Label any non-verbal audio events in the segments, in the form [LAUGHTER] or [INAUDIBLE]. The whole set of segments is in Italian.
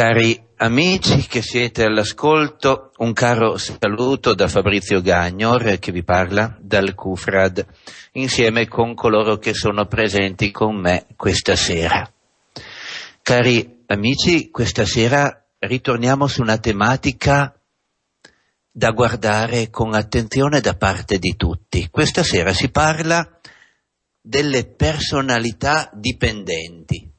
Cari amici che siete all'ascolto, un caro saluto da Fabrizio Gagnor che vi parla dal Cufrad insieme con coloro che sono presenti con me questa sera. Cari amici, questa sera ritorniamo su una tematica da guardare con attenzione da parte di tutti. Questa sera si parla delle personalità dipendenti.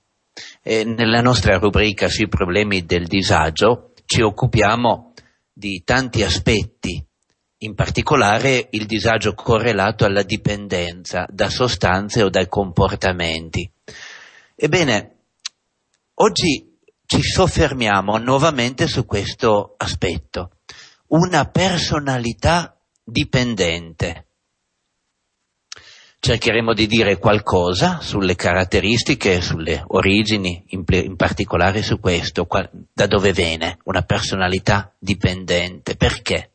E nella nostra rubrica sui problemi del disagio ci occupiamo di tanti aspetti, in particolare il disagio correlato alla dipendenza da sostanze o dai comportamenti. Ebbene, oggi ci soffermiamo nuovamente su questo aspetto, una personalità dipendente cercheremo di dire qualcosa sulle caratteristiche, sulle origini, in, in particolare su questo, qual, da dove viene una personalità dipendente, perché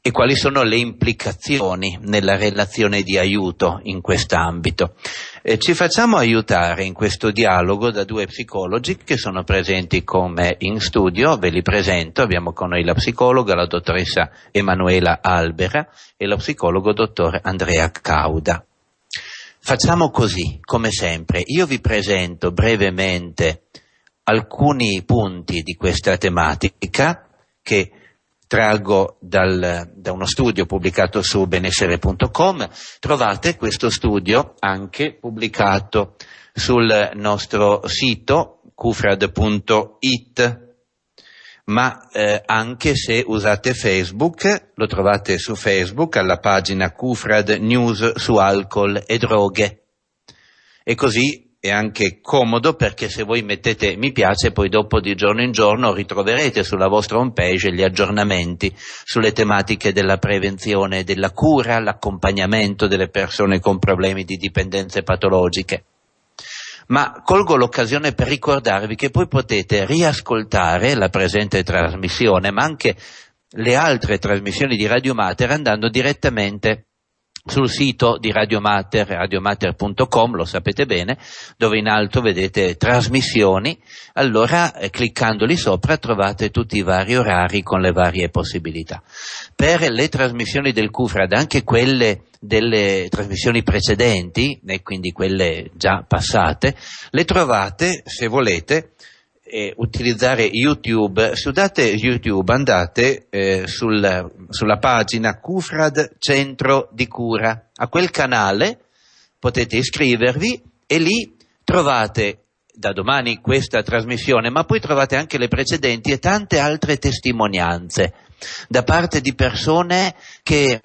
e quali sono le implicazioni nella relazione di aiuto in quest'ambito. Eh, ci facciamo aiutare in questo dialogo da due psicologi che sono presenti con me in studio, ve li presento, abbiamo con noi la psicologa, la dottoressa Emanuela Albera e lo psicologo dottore Andrea Cauda. Facciamo così, come sempre, io vi presento brevemente alcuni punti di questa tematica che traggo dal, da uno studio pubblicato su benessere.com, trovate questo studio anche pubblicato sul nostro sito cufrad.it, ma eh, anche se usate Facebook, lo trovate su Facebook alla pagina Cufrad News su alcol e droghe. E così è anche comodo perché se voi mettete mi piace poi dopo di giorno in giorno ritroverete sulla vostra home page gli aggiornamenti sulle tematiche della prevenzione della cura, l'accompagnamento delle persone con problemi di dipendenze patologiche. Ma colgo l'occasione per ricordarvi che poi potete riascoltare la presente trasmissione, ma anche le altre trasmissioni di Radio Mater andando direttamente sul sito di Radio Mater, radiomater.com, lo sapete bene, dove in alto vedete trasmissioni, allora eh, cliccandoli sopra trovate tutti i vari orari con le varie possibilità. Per le trasmissioni del CUFRAD, anche quelle delle trasmissioni precedenti, e quindi quelle già passate, le trovate, se volete, eh, utilizzare YouTube, se date YouTube andate eh, sul, sulla pagina Cufrad Centro di Cura, a quel canale potete iscrivervi e lì trovate da domani questa trasmissione, ma poi trovate anche le precedenti e tante altre testimonianze da parte di persone che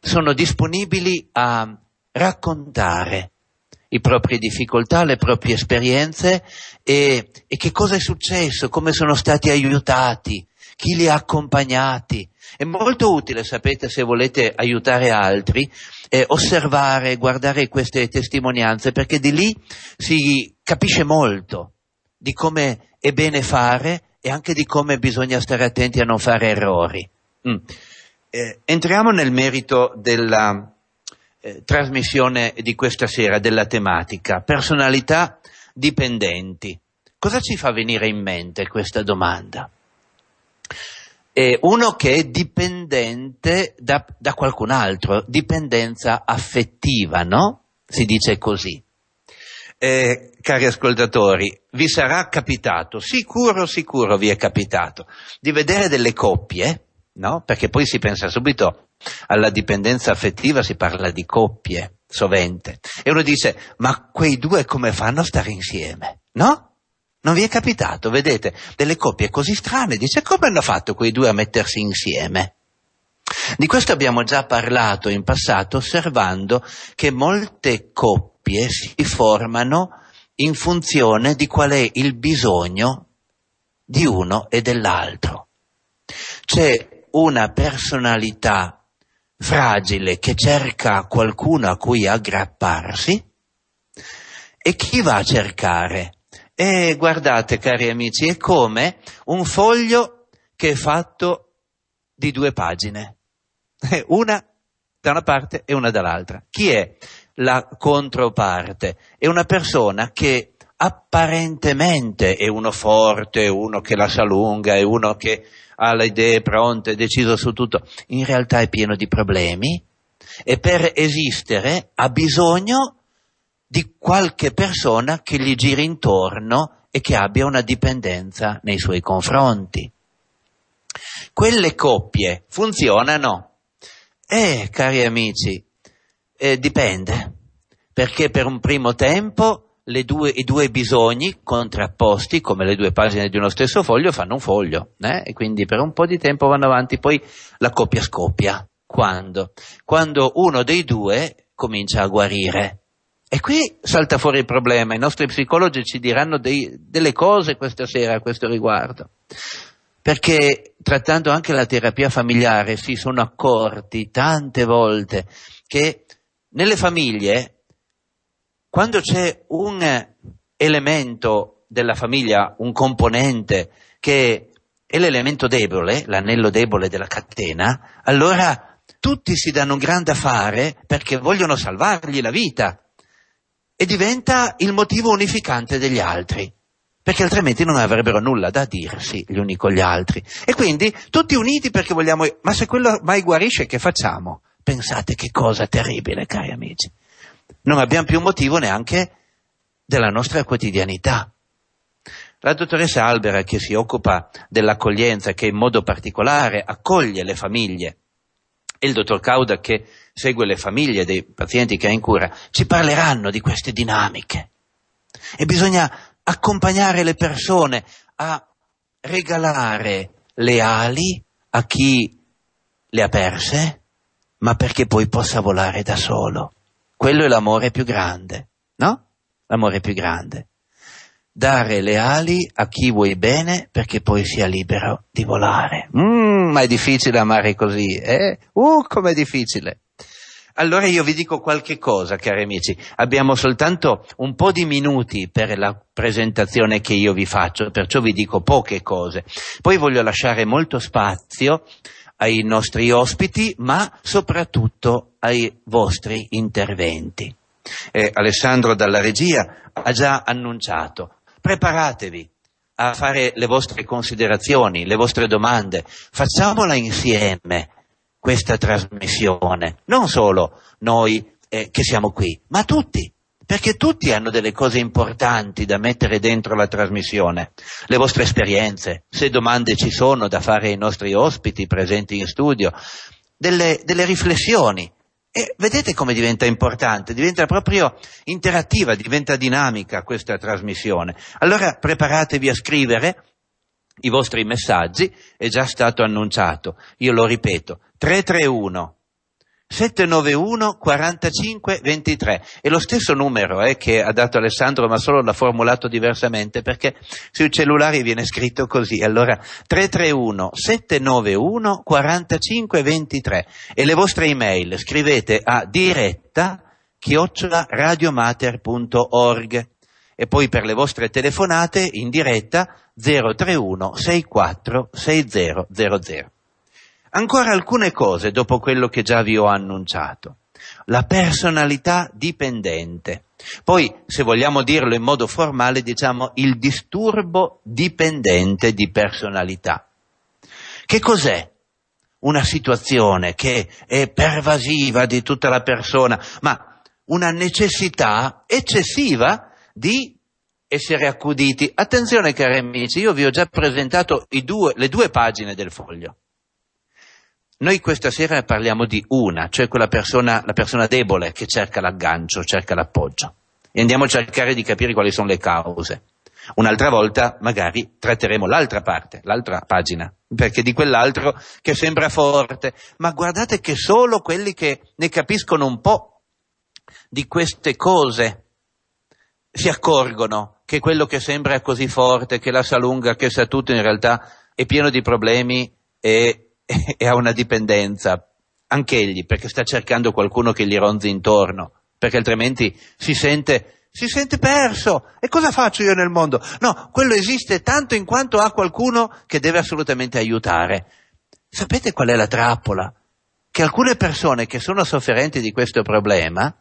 sono disponibili a raccontare le proprie difficoltà, le proprie esperienze e, e che cosa è successo, come sono stati aiutati, chi li ha accompagnati. È molto utile, sapete, se volete aiutare altri, eh, osservare, guardare queste testimonianze, perché di lì si capisce molto di come è bene fare e anche di come bisogna stare attenti a non fare errori. Mm. Eh, entriamo nel merito della, eh, trasmissione di questa sera, della tematica, personalità dipendenti. Cosa ci fa venire in mente questa domanda? È uno che è dipendente da, da qualcun altro, dipendenza affettiva, no? Si dice così. Eh, cari ascoltatori, vi sarà capitato, sicuro, sicuro vi è capitato, di vedere delle coppie no? Perché poi si pensa subito alla dipendenza affettiva, si parla di coppie sovente. E uno dice, ma quei due come fanno a stare insieme? No? Non vi è capitato, vedete, delle coppie così strane, dice come hanno fatto quei due a mettersi insieme? Di questo abbiamo già parlato in passato osservando che molte coppie si formano in funzione di qual è il bisogno di uno e dell'altro. C'è una personalità fragile che cerca qualcuno a cui aggrapparsi e chi va a cercare? E guardate cari amici, è come un foglio che è fatto di due pagine, una da una parte e una dall'altra. Chi è la controparte? È una persona che apparentemente è uno forte, uno che la sa lunga, è uno che ha le idee pronte, deciso su tutto, in realtà è pieno di problemi e per esistere ha bisogno di qualche persona che gli giri intorno e che abbia una dipendenza nei suoi confronti. Quelle coppie funzionano? Eh, cari amici, eh, dipende, perché per un primo tempo le due, i due bisogni contrapposti, come le due pagine di uno stesso foglio, fanno un foglio, eh? e quindi per un po' di tempo vanno avanti, poi la coppia scoppia. Quando? Quando uno dei due comincia a guarire. E qui salta fuori il problema, i nostri psicologi ci diranno dei, delle cose questa sera a questo riguardo, perché trattando anche la terapia familiare si sono accorti tante volte che nelle famiglie quando c'è un elemento della famiglia, un componente che è l'elemento debole, l'anello debole della catena, allora tutti si danno un gran da fare perché vogliono salvargli la vita e diventa il motivo unificante degli altri perché altrimenti non avrebbero nulla da dirsi gli uni con gli altri. E quindi tutti uniti perché vogliamo, ma se quello mai guarisce che facciamo? Pensate che cosa terribile, cari amici non abbiamo più motivo neanche della nostra quotidianità. La dottoressa Albera, che si occupa dell'accoglienza, che in modo particolare accoglie le famiglie, e il dottor Cauda, che segue le famiglie dei pazienti che ha in cura, ci parleranno di queste dinamiche. E bisogna accompagnare le persone a regalare le ali a chi le ha perse, ma perché poi possa volare da solo. Quello è l'amore più grande, no? L'amore più grande. Dare le ali a chi vuoi bene perché poi sia libero di volare. Mmm, ma è difficile amare così, eh? Uh, com'è difficile! Allora io vi dico qualche cosa, cari amici. Abbiamo soltanto un po' di minuti per la presentazione che io vi faccio, perciò vi dico poche cose. Poi voglio lasciare molto spazio ai nostri ospiti, ma soprattutto ai vostri interventi. E Alessandro dalla regia ha già annunciato, preparatevi a fare le vostre considerazioni, le vostre domande, facciamola insieme questa trasmissione, non solo noi eh, che siamo qui, ma tutti perché tutti hanno delle cose importanti da mettere dentro la trasmissione, le vostre esperienze, se domande ci sono da fare ai nostri ospiti presenti in studio, delle, delle riflessioni. E vedete come diventa importante, diventa proprio interattiva, diventa dinamica questa trasmissione. Allora preparatevi a scrivere i vostri messaggi, è già stato annunciato, io lo ripeto, 331 791 45 23. È lo stesso numero eh, che ha dato Alessandro, ma solo l'ha formulato diversamente perché sui cellulari viene scritto così. Allora 331 791 45 23 e le vostre email scrivete a diretta chiocciolaradiomater.org. e poi per le vostre telefonate in diretta 031 64 6000. Ancora alcune cose dopo quello che già vi ho annunciato. La personalità dipendente. Poi, se vogliamo dirlo in modo formale, diciamo il disturbo dipendente di personalità. Che cos'è? Una situazione che è pervasiva di tutta la persona, ma una necessità eccessiva di essere accuditi. Attenzione cari amici, io vi ho già presentato due, le due pagine del foglio. Noi questa sera parliamo di una, cioè quella persona, la persona debole che cerca l'aggancio, cerca l'appoggio. E andiamo a cercare di capire quali sono le cause. Un'altra volta magari tratteremo l'altra parte, l'altra pagina, perché di quell'altro che sembra forte, ma guardate che solo quelli che ne capiscono un po' di queste cose si accorgono che quello che sembra così forte, che la sa lunga, che sa tutto, in realtà è pieno di problemi e [LAUGHS] e ha una dipendenza, anch'egli, perché sta cercando qualcuno che gli ronzi intorno, perché altrimenti si sente, si sente perso. E cosa faccio io nel mondo? No, quello esiste tanto in quanto ha qualcuno che deve assolutamente aiutare. Sapete qual è la trappola? Che alcune persone che sono sofferenti di questo problema,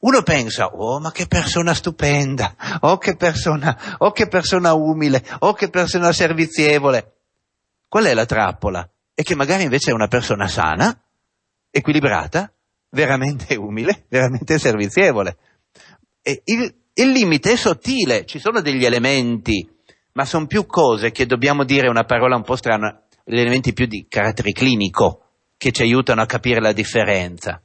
uno pensa, oh ma che persona stupenda, oh che persona, oh che persona umile, oh che persona servizievole. Qual è la trappola? e che magari invece è una persona sana, equilibrata, veramente umile, [LAUGHS] veramente servizievole. Il, il, limite è sottile, ci sono degli elementi, ma sono più cose che dobbiamo dire una parola un po' strana, gli elementi più di carattere clinico che ci aiutano a capire la differenza.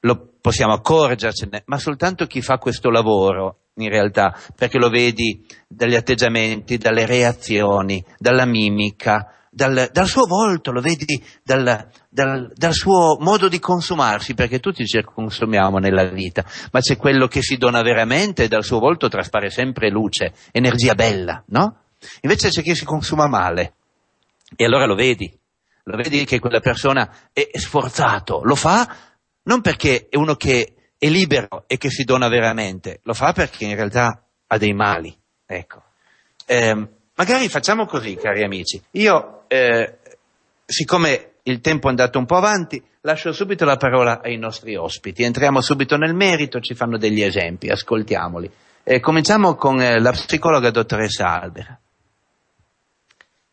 Lo possiamo accorgercene, ma soltanto chi fa questo lavoro in realtà, perché lo vedi dagli atteggiamenti, dalle reazioni, dalla mimica, dal, dal suo volto, lo vedi dal, dal, dal, suo modo di consumarsi, perché tutti ci consumiamo nella vita, ma c'è quello che si dona veramente e dal suo volto traspare sempre luce, energia bella, no? Invece c'è chi si consuma male e allora lo vedi, lo vedi che quella persona è sforzato, lo fa non perché è uno che è libero e che si dona veramente, lo fa perché in realtà ha dei mali, ecco. Eh, magari facciamo così, cari amici. Io eh, siccome il tempo è andato un po' avanti, lascio subito la parola ai nostri ospiti. Entriamo subito nel merito, ci fanno degli esempi, ascoltiamoli. Eh, cominciamo con eh, la psicologa dottoressa Albera.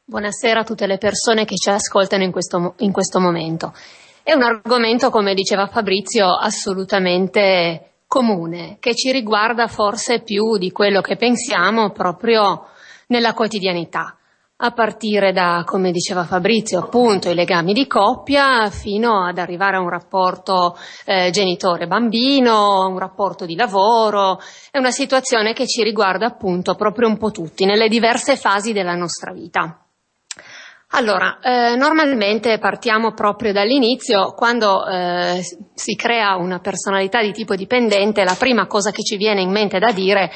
Buonasera a tutte le persone che ci ascoltano in questo, in questo momento. È un argomento, come diceva Fabrizio, assolutamente comune, che ci riguarda forse più di quello che pensiamo proprio nella quotidianità a partire da, come diceva Fabrizio, appunto i legami di coppia fino ad arrivare a un rapporto eh, genitore-bambino, un rapporto di lavoro, è una situazione che ci riguarda appunto proprio un po' tutti, nelle diverse fasi della nostra vita. Allora, eh, normalmente partiamo proprio dall'inizio, quando eh, si crea una personalità di tipo dipendente, la prima cosa che ci viene in mente da dire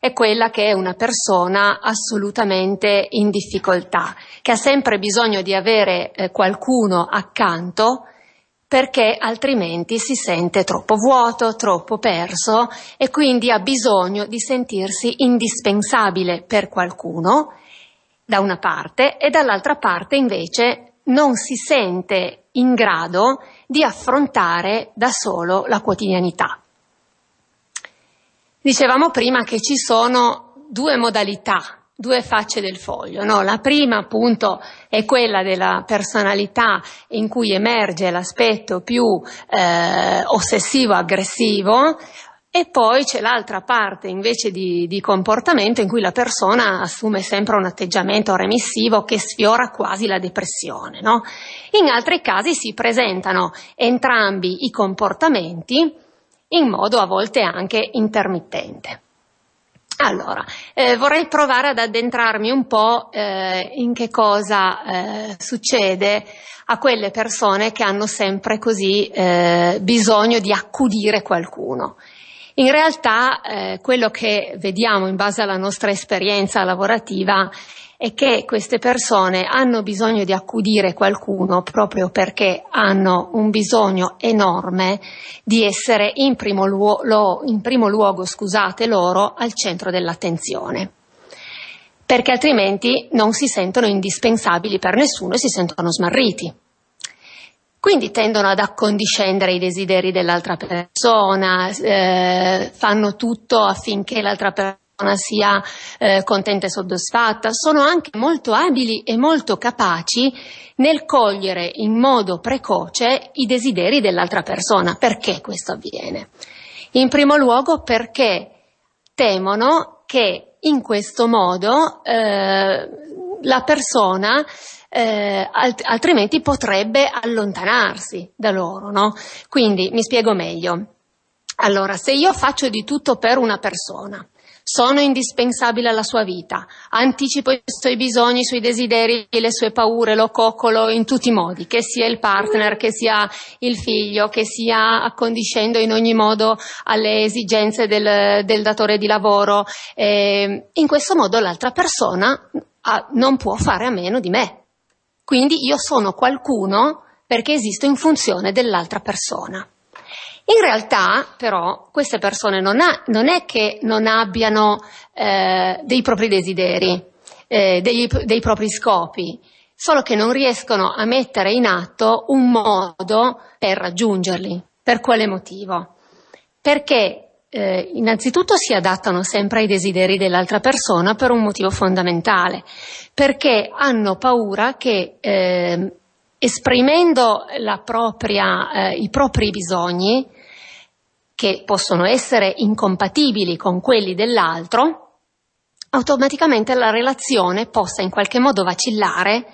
è quella che è una persona assolutamente in difficoltà, che ha sempre bisogno di avere eh, qualcuno accanto perché altrimenti si sente troppo vuoto, troppo perso e quindi ha bisogno di sentirsi indispensabile per qualcuno da una parte e dall'altra parte invece non si sente in grado di affrontare da solo la quotidianità. Dicevamo prima che ci sono due modalità, due facce del foglio. No? La prima appunto è quella della personalità in cui emerge l'aspetto più eh, ossessivo-aggressivo, e poi c'è l'altra parte invece di, di, comportamento in cui la persona assume sempre un atteggiamento remissivo che sfiora quasi la depressione. No? In altri casi si presentano entrambi i comportamenti in modo a volte anche intermittente. Allora, eh, vorrei provare ad addentrarmi un po' eh, in che cosa eh, succede a quelle persone che hanno sempre così eh, bisogno di accudire qualcuno. In realtà eh, quello che vediamo in base alla nostra esperienza lavorativa è che queste persone hanno bisogno di accudire qualcuno proprio perché hanno un bisogno enorme di essere in primo, luo- lo, in primo luogo, scusate loro, al centro dell'attenzione perché altrimenti non si sentono indispensabili per nessuno e si sentono smarriti. Quindi tendono ad accondiscendere i desideri dell'altra persona, eh, fanno tutto affinché l'altra persona sia eh, contenta e soddisfatta, sono anche molto abili e molto capaci nel cogliere in modo precoce i desideri dell'altra persona. Perché questo avviene? In primo luogo perché temono che in questo modo eh, la persona eh, alt- altrimenti potrebbe allontanarsi da loro, no? Quindi mi spiego meglio. Allora, se io faccio di tutto per una persona, sono indispensabile alla sua vita, anticipo i suoi bisogni, i suoi desideri, le sue paure, lo coccolo in tutti i modi, che sia il partner, che sia il figlio, che sia accondiscendo in ogni modo alle esigenze del, del datore di lavoro. Eh, in questo modo l'altra persona ha, ah, non può fare a meno di me. Quindi io sono qualcuno perché esisto in funzione dell'altra persona. In realtà, però, queste persone non, ha, non è che non abbiano eh, dei propri desideri, eh, degli, dei propri scopi, solo che non riescono a mettere in atto un modo per raggiungerli. Per quale motivo? Perché eh, innanzitutto si adattano sempre ai desideri dell'altra persona per un motivo fondamentale, perché hanno paura che eh, esprimendo propria, eh, i propri bisogni che possono essere incompatibili con quelli dell'altro, automaticamente la relazione possa in qualche modo vacillare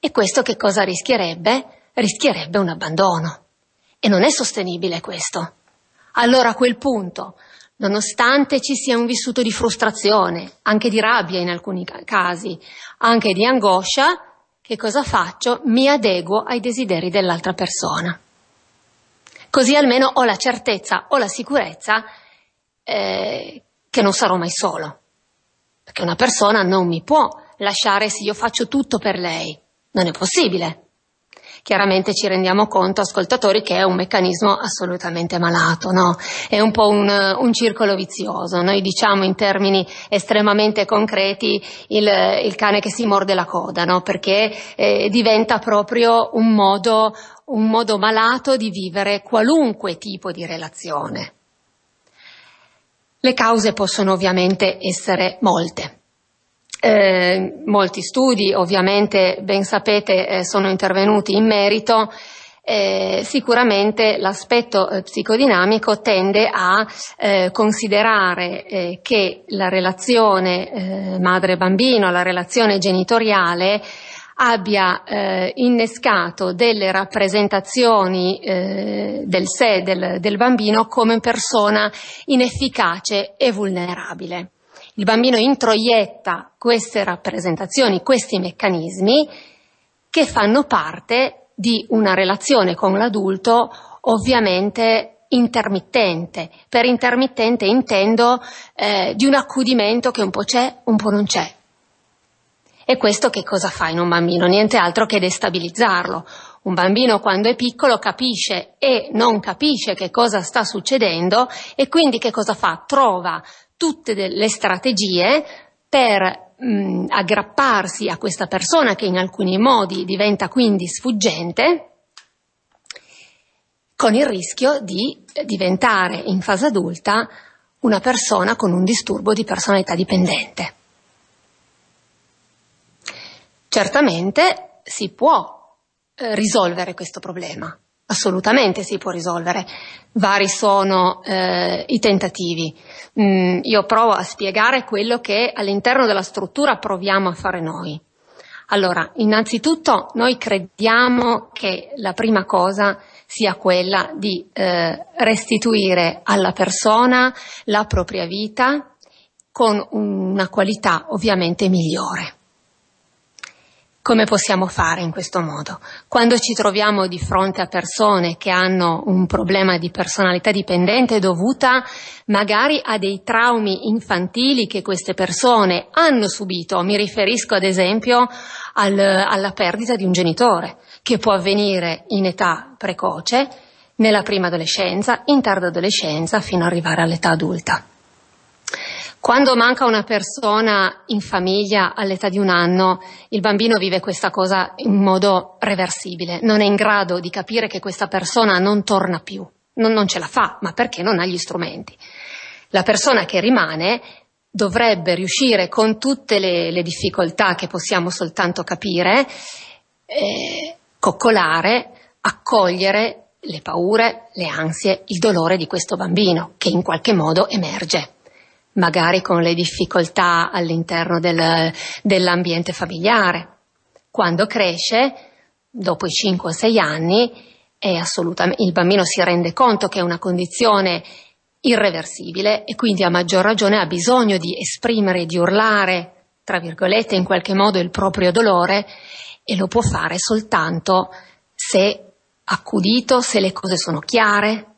e questo che cosa rischierebbe? Rischierebbe un abbandono. E non è sostenibile questo. Allora a quel punto, nonostante ci sia un vissuto di frustrazione, anche di rabbia in alcuni casi, anche di angoscia, che cosa faccio? Mi adeguo ai desideri dell'altra persona. Così almeno ho la certezza, ho la sicurezza eh, che non sarò mai solo. Perché una persona non mi può lasciare se io faccio tutto per lei. Non è possibile chiaramente ci rendiamo conto, ascoltatori, che è un meccanismo assolutamente malato, no? È un po' un, un circolo vizioso. Noi diciamo in termini estremamente concreti il, il cane che si morde la coda, no? Perché eh, diventa proprio un modo, un modo malato di vivere qualunque tipo di relazione. Le cause possono ovviamente essere molte. Eh, molti studi, ovviamente ben sapete, eh, sono intervenuti in merito. Eh, sicuramente l'aspetto eh, psicodinamico tende a eh, considerare eh, che la relazione madre-bambino, la relazione genitoriale abbia eh, innescato delle rappresentazioni eh, del sé, del, del bambino, come persona inefficace e vulnerabile. Il bambino introietta queste rappresentazioni, questi meccanismi che fanno parte di una relazione con l'adulto ovviamente intermittente. Per intermittente intendo eh, di un accudimento che un po' c'è, un po' non c'è. E questo che cosa fa in un bambino? Niente altro che destabilizzarlo. Un bambino quando è piccolo capisce e non capisce che cosa sta succedendo e quindi che cosa fa? Trova tutte le strategie per mh, aggrapparsi a questa persona che in alcuni modi diventa quindi sfuggente, con il rischio di diventare in fase adulta una persona con un disturbo di personalità dipendente. Certamente si può eh, risolvere questo problema, assolutamente si può risolvere. Vari sono eh, i tentativi. Mm, io provo a spiegare quello che all'interno della struttura proviamo a fare noi. Allora, innanzitutto noi crediamo che la prima cosa sia quella di eh, restituire alla persona la propria vita con una qualità ovviamente migliore. Come possiamo fare in questo modo? Quando ci troviamo di fronte a persone che hanno un problema di personalità dipendente dovuta magari a dei traumi infantili che queste persone hanno subito, mi riferisco ad esempio al, alla perdita di un genitore, che può avvenire in età precoce, nella prima adolescenza, in tarda adolescenza, fino ad arrivare all'età adulta. Quando manca una persona in famiglia all'età di un anno, il bambino vive questa cosa in modo reversibile, non è in grado di capire che questa persona non torna più, non, non ce la fa, ma perché non ha gli strumenti. La persona che rimane dovrebbe riuscire con tutte le, le difficoltà che possiamo soltanto capire, eh, coccolare, accogliere le paure, le ansie, il dolore di questo bambino che in qualche modo emerge magari con le difficoltà all'interno del, dell'ambiente familiare. Quando cresce, dopo i 5 o 6 anni, il bambino si rende conto che è una condizione irreversibile e quindi a maggior ragione ha bisogno di esprimere, di urlare, tra virgolette, in qualche modo il proprio dolore e lo può fare soltanto se accudito, se le cose sono chiare,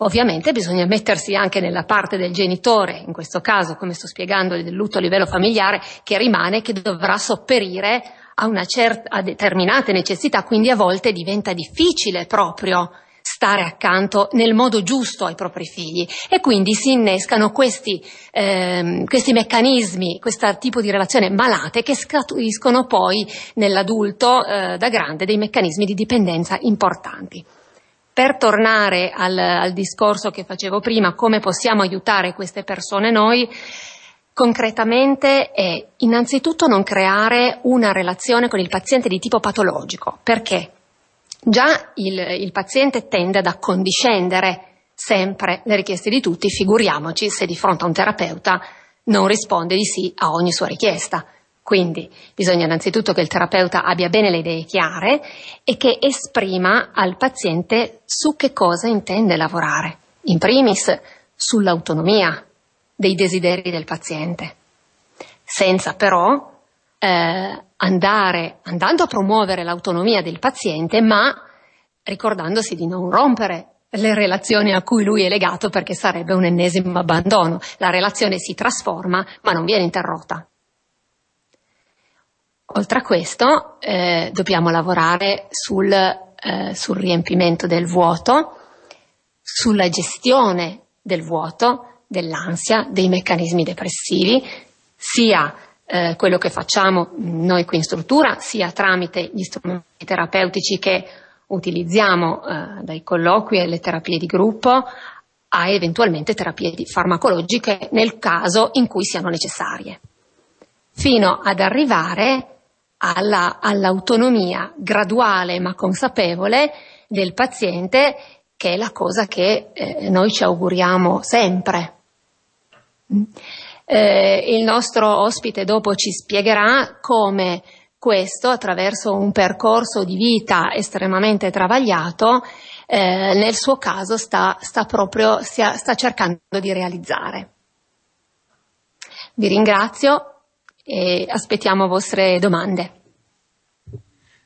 Ovviamente bisogna mettersi anche nella parte del genitore, in questo caso, come sto spiegando, del lutto a livello familiare, che rimane, che dovrà sopperire a, certa, a determinate necessità, quindi a volte diventa difficile proprio stare accanto nel modo giusto ai propri figli e quindi si innescano questi, ehm, questi meccanismi, questo tipo di relazione malate che scaturiscono poi nell'adulto eh, da grande dei meccanismi di dipendenza importanti. Per tornare al, al discorso che facevo prima, come possiamo aiutare queste persone noi? concretamente è innanzitutto non creare una relazione con il paziente di tipo patologico, perché già il, il, paziente tende ad accondiscendere sempre le richieste di tutti, figuriamoci se di fronte a un terapeuta non risponde di sì a ogni sua richiesta. Quindi bisogna innanzitutto che il terapeuta abbia bene le idee chiare e che esprima al paziente su che cosa intende lavorare. In primis sull'autonomia dei desideri del paziente, senza però eh, andare, andando a promuovere l'autonomia del paziente, ma ricordandosi di non rompere le relazioni a cui lui è legato perché sarebbe un ennesimo abbandono. La relazione si trasforma ma non viene interrotta. Oltre a questo eh, dobbiamo lavorare sul, eh, sul riempimento del vuoto, sulla gestione del vuoto, dell'ansia, dei meccanismi depressivi, sia eh, quello che facciamo noi qui in struttura, sia tramite gli strumenti terapeutici che utilizziamo eh, dai colloqui e le terapie di gruppo a eventualmente terapie farmacologiche nel caso in cui siano necessarie, fino ad arrivare alla, all'autonomia graduale ma consapevole del paziente, che è la cosa che eh, noi ci auguriamo sempre. Mm. Eh, il nostro ospite dopo ci spiegherà come questo, attraverso un percorso di vita estremamente travagliato, eh, nel suo caso sta, sta proprio, sta cercando di realizzare. Vi ringrazio e aspettiamo vostre domande.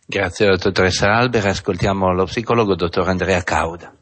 Grazie dottoressa Albera, ascoltiamo lo psicologo dottor Andrea Cauda.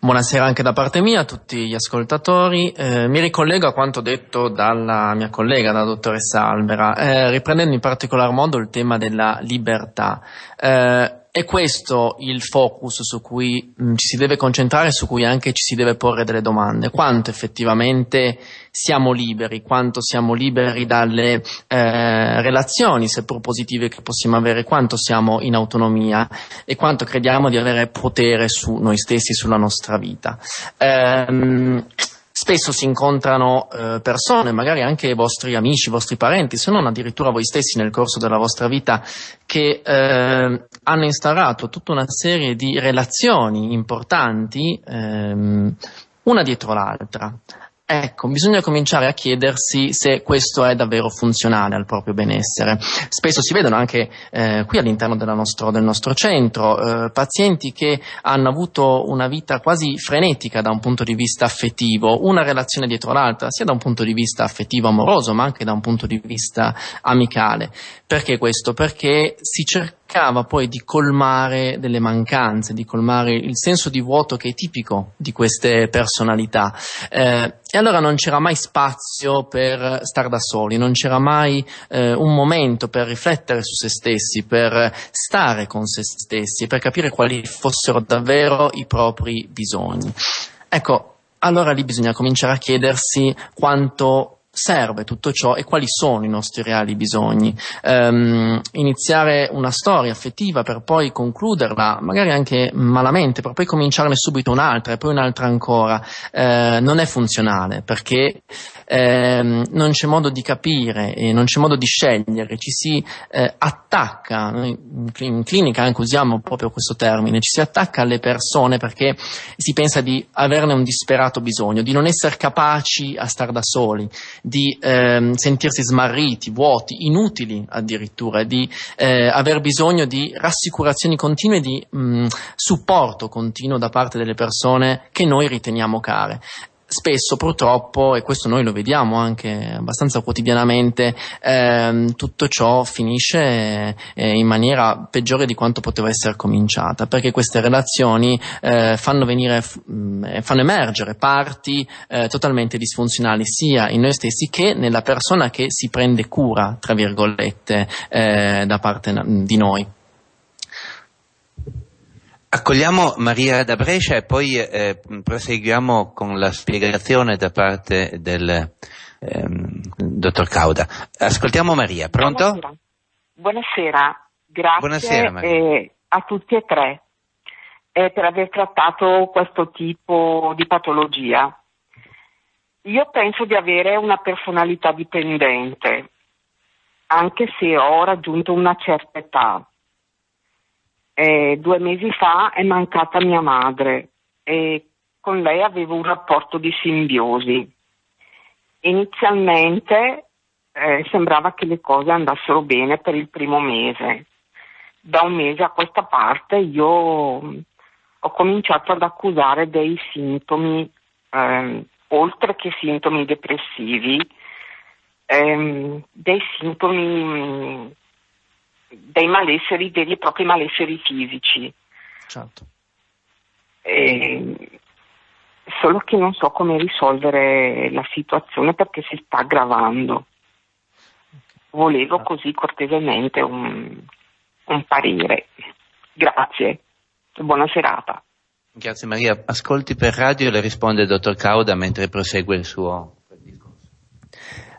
Buonasera anche da parte mia a tutti gli ascoltatori. Eh, mi ricollego a quanto detto dalla mia collega, la dottoressa Albera, eh, riprendendo in particolar modo il tema della libertà. Eh, è questo il focus su cui mh, mm, ci si deve concentrare, su cui anche ci si deve porre delle domande. Quanto effettivamente siamo liberi, quanto siamo liberi dalle eh, relazioni, seppur positive, che possiamo avere, quanto siamo in autonomia e quanto crediamo di avere potere su noi stessi, sulla nostra vita. Ehm, spesso si incontrano eh, persone, magari anche i vostri amici, i vostri parenti, se non addirittura voi stessi nel corso della vostra vita, che eh, hanno instaurato tutta una serie di relazioni importanti, ehm, una dietro l'altra. Ecco, bisogna cominciare a chiedersi se questo è davvero funzionale al proprio benessere. Spesso si vedono anche eh, qui all'interno nostro, del nostro centro eh, pazienti che hanno avuto una vita quasi frenetica da un punto di vista affettivo, una relazione dietro l'altra, sia da un punto di vista affettivo amoroso, ma anche da un punto di vista amicale. Perché questo? Perché si cerca cercava poi di colmare delle mancanze, di colmare il senso di vuoto che è tipico di queste personalità. Eh, e allora non c'era mai spazio per star da soli, non c'era mai eh, un momento per riflettere su se stessi, per stare con se stessi, per capire quali fossero davvero i propri bisogni. Ecco, allora lì bisogna cominciare a chiedersi quanto serve tutto ciò e quali sono i nostri reali bisogni. Um, iniziare una storia affettiva per poi concluderla, magari anche malamente, per poi cominciarne subito un'altra e poi un'altra ancora, uh, non è funzionale perché um, non c'è modo di capire e non c'è modo di scegliere, ci si uh, attacca, in clinica anche usiamo proprio questo termine, ci si attacca alle persone perché si pensa di averne un disperato bisogno, di non essere capaci a stare da soli di ehm, sentirsi smarriti, vuoti, inutili addirittura, di eh, aver bisogno di rassicurazioni continue, di mh, mm, supporto continuo da parte delle persone che noi riteniamo care spesso purtroppo, e questo noi lo vediamo anche abbastanza quotidianamente, ehm, tutto ciò finisce eh, in maniera peggiore di quanto poteva essere cominciata, perché queste relazioni eh, fanno, venire, mh, mm, eh, fanno emergere parti eh, totalmente disfunzionali sia in noi stessi che nella persona che si prende cura, tra virgolette, eh, da parte di noi. Accogliamo Maria da Brescia e poi eh, proseguiamo con la spiegazione da parte del ehm, dottor Cauda. Ascoltiamo Maria, pronto? Buonasera, Buonasera. grazie Buonasera, eh, a tutti e tre eh, per aver trattato questo tipo di patologia. Io penso di avere una personalità dipendente, anche se ho raggiunto una certa età eh, due mesi fa è mancata mia madre e con lei avevo un rapporto di simbiosi. Inizialmente eh, sembrava che le cose andassero bene per il primo mese. Da un mese a questa parte io mm, ho cominciato ad accusare dei sintomi, ehm, oltre che sintomi depressivi, ehm, dei sintomi mm, dei malesseri veri e propri malesseri fisici. Certo. E, solo che non so come risolvere la situazione perché si sta aggravando. Volevo ah. così cortesemente un, un parere. Grazie, buona serata. Grazie Maria. Ascolti per radio e le risponde il dottor Cauda mentre prosegue il suo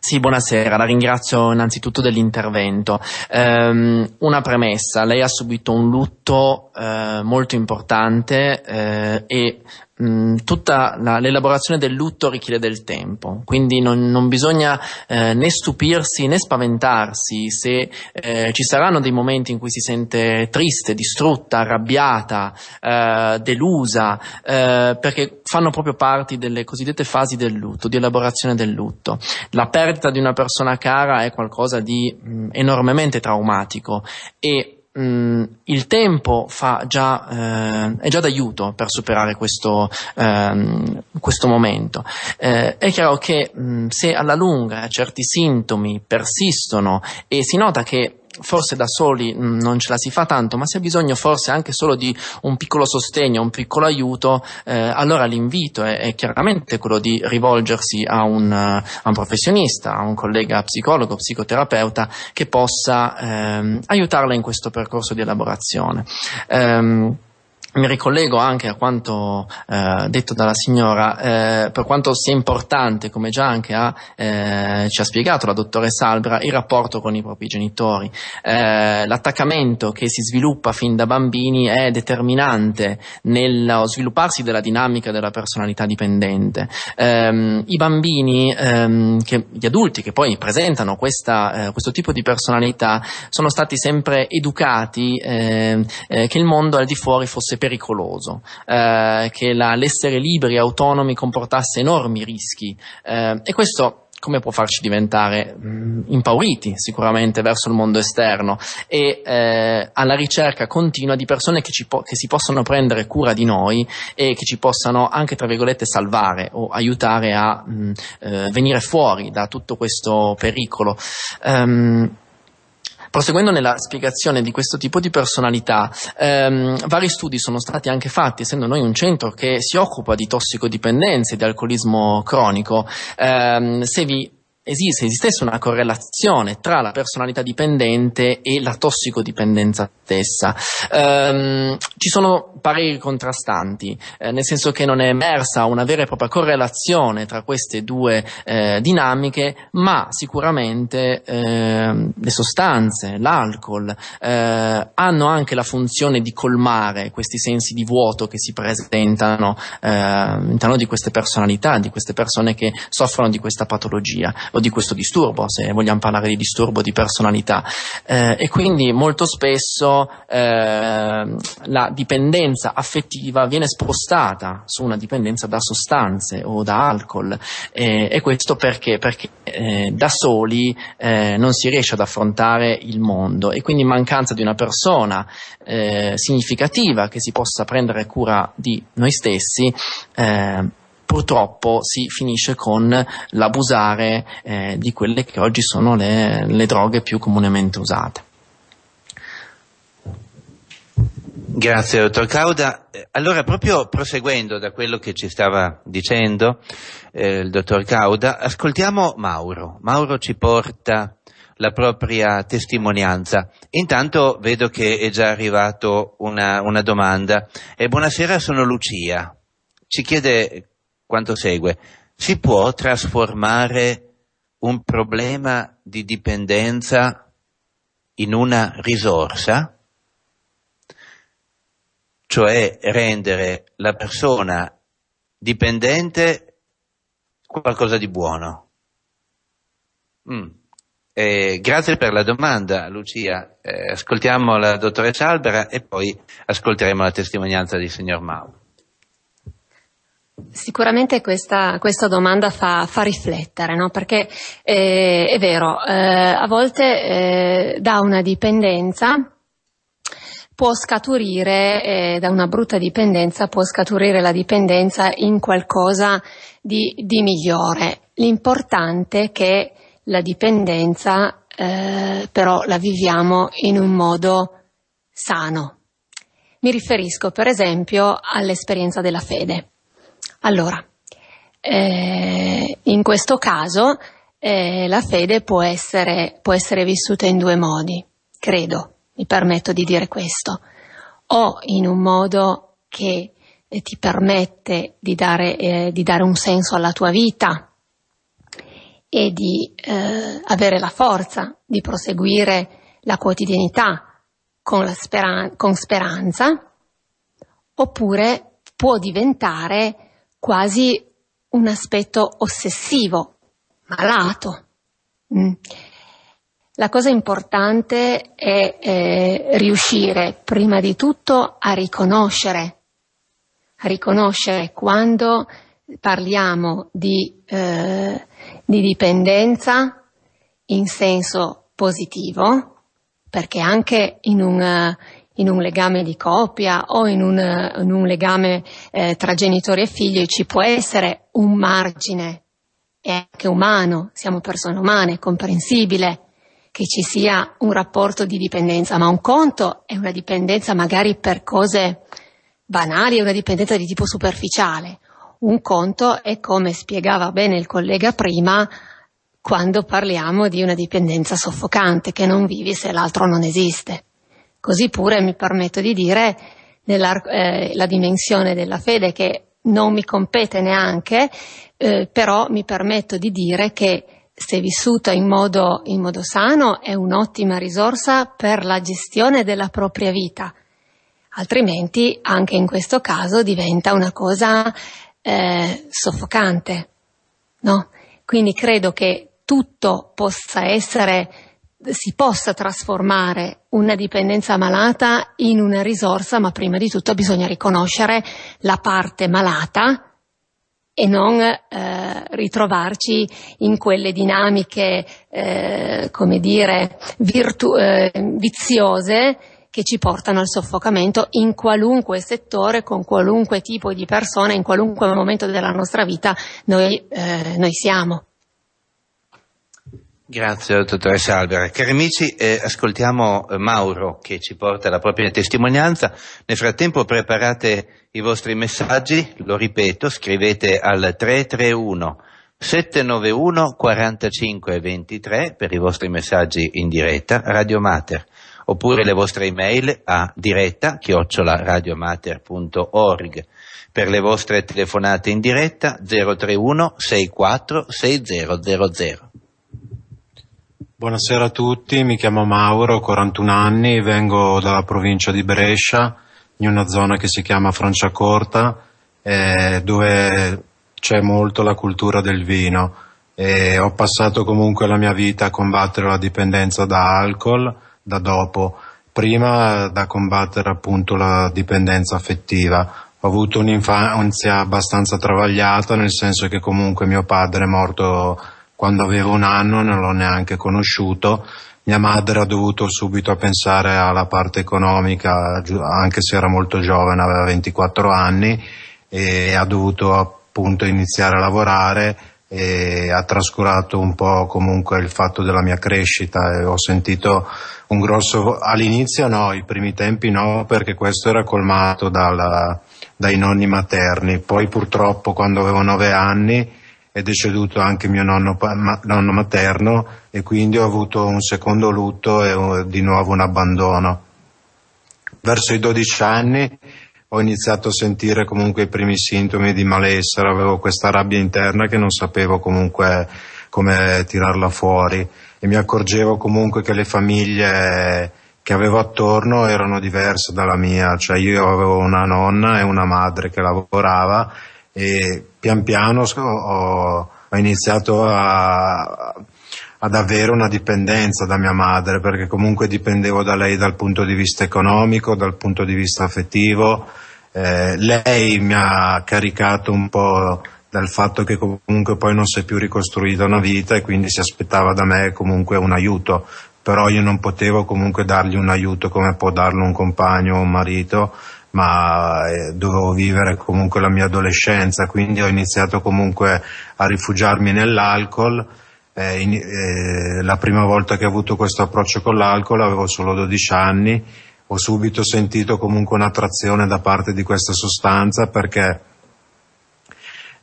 sì, buonasera, la ringrazio innanzitutto dell'intervento. Um, una premessa, lei ha subito un lutto eh, molto importante eh, e mh, mm, tutta la, l'elaborazione del lutto richiede del tempo, quindi non, non bisogna eh, né stupirsi né spaventarsi se eh, ci saranno dei momenti in cui si sente triste, distrutta, arrabbiata, eh, delusa, eh, perché fanno proprio parte delle cosiddette fasi del lutto, di elaborazione del lutto. La perdita di una persona cara è qualcosa di mh, mm, enormemente traumatico e mh, mm, il tempo fa già, eh, è già d'aiuto per superare questo, ehm, questo momento. Eh, è chiaro che mh, mm, se alla lunga certi sintomi persistono e si nota che forse da soli mm, non ce la si fa tanto, ma se ha bisogno forse anche solo di un piccolo sostegno, un piccolo aiuto, eh, allora l'invito è, è, chiaramente quello di rivolgersi a un, a un, professionista, a un collega psicologo, psicoterapeuta che possa ehm, aiutarla in questo percorso di elaborazione. Ehm, mi ricollego anche a quanto eh, detto dalla signora, eh, per quanto sia importante, come già anche ha, eh, ci ha spiegato la dottoressa Albra, il rapporto con i propri genitori. Eh, l'attaccamento che si sviluppa fin da bambini è determinante nello svilupparsi della dinamica della personalità dipendente. Ehm, I bambini, ehm, che, gli adulti che poi presentano questa, eh, questo tipo di personalità, sono stati sempre educati ehm, eh, che il mondo al di fuori fosse pericoloso pericoloso, eh, che la, l'essere liberi e autonomi comportasse enormi rischi eh, e questo come può farci diventare mh, mm, impauriti sicuramente verso il mondo esterno e eh, alla ricerca continua di persone che, po- che, si possano prendere cura di noi e che ci possano anche tra virgolette salvare o aiutare a mh, mm, eh, venire fuori da tutto questo pericolo. Um, Proseguendo nella spiegazione di questo tipo di personalità, ehm, vari studi sono stati anche fatti, essendo noi un centro che si occupa di tossicodipendenze, di alcolismo cronico. Ehm, se vi esiste, esistesse una correlazione tra la personalità dipendente e la tossicodipendenza stessa. Ehm, ci sono pareri contrastanti, eh, nel senso che non è emersa una vera e propria correlazione tra queste due eh, dinamiche, ma sicuramente eh, le sostanze, l'alcol, eh, hanno anche la funzione di colmare questi sensi di vuoto che si presentano ehm, all'interno di queste personalità, di queste persone che soffrono di questa patologia o di questo disturbo, se vogliamo parlare di disturbo di personalità. Eh, e quindi molto spesso eh, la dipendenza affettiva viene spostata su una dipendenza da sostanze o da alcol eh, e questo perché? Perché eh, da soli eh, non si riesce ad affrontare il mondo e quindi in mancanza di una persona eh, significativa che si possa prendere cura di noi stessi purtroppo si finisce con l'abusare eh, di quelle che oggi sono le, le droghe più comunemente usate. Grazie, dottor Cauda. Eh, allora, proprio proseguendo da quello che ci stava dicendo eh, il dottor Cauda, ascoltiamo Mauro. Mauro ci porta la propria testimonianza. Intanto vedo che è già arrivata una, una domanda. Eh, buonasera, sono Lucia. Ci chiede quanto segue. Si può trasformare un problema di dipendenza in una risorsa, cioè rendere la persona dipendente qualcosa di buono. Mm. Eh, grazie per la domanda, Lucia. Eh, ascoltiamo la dottoressa Albera e poi ascolteremo la testimonianza di signor Mauro. Sicuramente questa, questa domanda fa, fa riflettere, no? perché eh, è vero, eh, a volte eh, da una dipendenza può scaturire, eh, da una brutta dipendenza può scaturire la dipendenza in qualcosa di, di migliore. L'importante è che la dipendenza eh, però la viviamo in un modo sano. Mi riferisco per esempio all'esperienza della fede. Allora, eh, in questo caso eh, la fede può essere, può essere vissuta in due modi, credo, mi permetto di dire questo, o in un modo che eh, ti permette di dare, eh, di dare, un senso alla tua vita e di eh, avere la forza di proseguire la quotidianità con, la speran- con speranza, oppure può diventare quasi un aspetto ossessivo, malato. Mm. La cosa importante è eh, riuscire prima di tutto a riconoscere, a riconoscere quando parliamo di, eh, di dipendenza in senso positivo, perché anche in un, in un legame di coppia o in un, in un legame eh, tra genitori e figli ci può essere un margine, è anche umano, siamo persone umane, è comprensibile che ci sia un rapporto di dipendenza, ma un conto è una dipendenza magari per cose banali, è una dipendenza di tipo superficiale. Un conto è come spiegava bene il collega prima, quando parliamo di una dipendenza soffocante che non vivi se l'altro non esiste. Così pure mi permetto di dire nella, eh, la dimensione della fede che non mi compete neanche, eh, però mi permetto di dire che se vissuta in modo, in modo sano è un'ottima risorsa per la gestione della propria vita, altrimenti anche in questo caso diventa una cosa eh, soffocante. No? Quindi credo che tutto possa essere si possa trasformare una dipendenza malata in una risorsa, ma prima di tutto bisogna riconoscere la parte malata e non eh, ritrovarci in quelle dinamiche, eh, come dire, virtu- eh, viziose che ci portano al soffocamento in qualunque settore, con qualunque tipo di persona, in qualunque momento della nostra vita noi, eh, noi siamo. Grazie dottoressa Albera. Cari amici, eh, ascoltiamo eh, Mauro che ci porta la propria testimonianza. Nel frattempo preparate i vostri messaggi, lo ripeto, scrivete al 331 791 4523 per i vostri messaggi in diretta, Radio Mater, oppure le vostre email a diretta radiomater.org per le vostre telefonate in diretta 031 64 6000. Buonasera a tutti, mi chiamo Mauro, ho 41 anni, vengo dalla provincia di Brescia, in una zona che si chiama Franciacorta, eh, dove c'è molto la cultura del vino. E ho passato comunque la mia vita a combattere la dipendenza da alcol, da dopo, prima da combattere appunto la dipendenza affettiva. Ho avuto un'infanzia abbastanza travagliata, nel senso che comunque mio padre è morto quando avevo un anno, non l'ho neanche conosciuto. Mia madre ha dovuto subito pensare alla parte economica, anche se era molto giovane, aveva 24 anni, e ha dovuto appunto iniziare a lavorare e ha trascurato un po' comunque il fatto della mia crescita e ho sentito un grosso all'inizio no, i primi tempi no, perché questo era colmato dalla, dai nonni materni, poi purtroppo quando avevo 9 anni è deceduto anche mio nonno, ma, nonno, materno e quindi ho avuto un secondo lutto e un, di nuovo un abbandono. Verso i 12 anni ho iniziato a sentire comunque i primi sintomi di malessere, avevo questa rabbia interna che non sapevo comunque come tirarla fuori e mi accorgevo comunque che le famiglie che avevo attorno erano diverse dalla mia, cioè io avevo una nonna e una madre che lavorava e pian piano ho, ho iniziato a, ad avere una dipendenza da mia madre perché comunque dipendevo da lei dal punto di vista economico, dal punto di vista affettivo. Eh, lei mi ha caricato un po' dal fatto che comunque poi non si è più ricostruita una vita e quindi si aspettava da me comunque un aiuto, però io non potevo comunque dargli un aiuto come può darlo un compagno o un marito ma eh, dovevo vivere comunque la mia adolescenza, quindi ho iniziato comunque a rifugiarmi nell'alcol. Eh, eh, la prima volta che ho avuto questo approccio con l'alcol avevo solo 12 anni, ho subito sentito comunque un'attrazione da parte di questa sostanza perché